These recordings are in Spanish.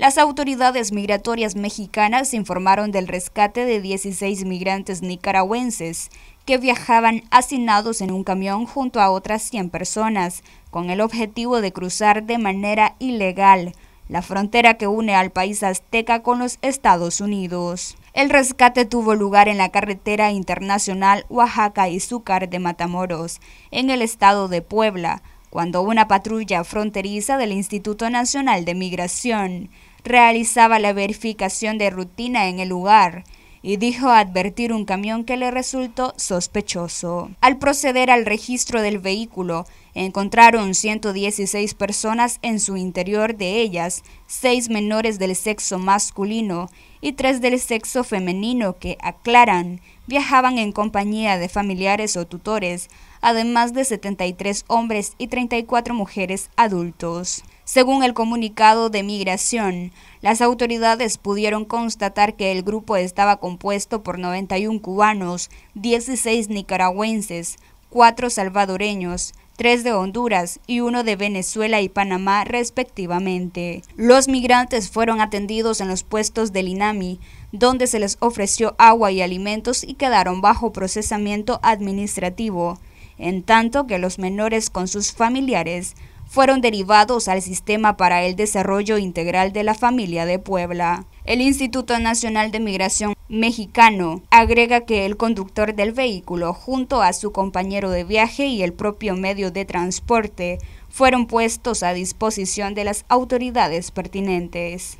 Las autoridades migratorias mexicanas informaron del rescate de 16 migrantes nicaragüenses que viajaban hacinados en un camión junto a otras 100 personas, con el objetivo de cruzar de manera ilegal la frontera que une al país azteca con los Estados Unidos. El rescate tuvo lugar en la carretera internacional Oaxaca y Zúcar de Matamoros, en el estado de Puebla, cuando una patrulla fronteriza del Instituto Nacional de Migración realizaba la verificación de rutina en el lugar y dijo advertir un camión que le resultó sospechoso. Al proceder al registro del vehículo, encontraron 116 personas en su interior, de ellas, seis menores del sexo masculino y tres del sexo femenino que, aclaran, viajaban en compañía de familiares o tutores, además de 73 hombres y 34 mujeres adultos. Según el comunicado de migración, las autoridades pudieron constatar que el grupo estaba compuesto por 91 cubanos, 16 nicaragüenses, 4 salvadoreños, 3 de Honduras y 1 de Venezuela y Panamá respectivamente. Los migrantes fueron atendidos en los puestos del INAMI, donde se les ofreció agua y alimentos y quedaron bajo procesamiento administrativo, en tanto que los menores con sus familiares fueron derivados al Sistema para el Desarrollo Integral de la Familia de Puebla. El Instituto Nacional de Migración Mexicano agrega que el conductor del vehículo, junto a su compañero de viaje y el propio medio de transporte, fueron puestos a disposición de las autoridades pertinentes.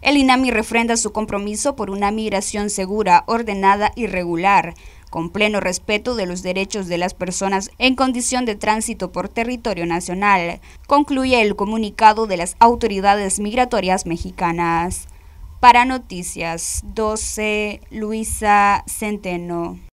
El INAMI refrenda su compromiso por una migración segura, ordenada y regular, con pleno respeto de los derechos de las personas en condición de tránsito por territorio nacional, concluye el comunicado de las autoridades migratorias mexicanas. Para Noticias 12, Luisa Centeno.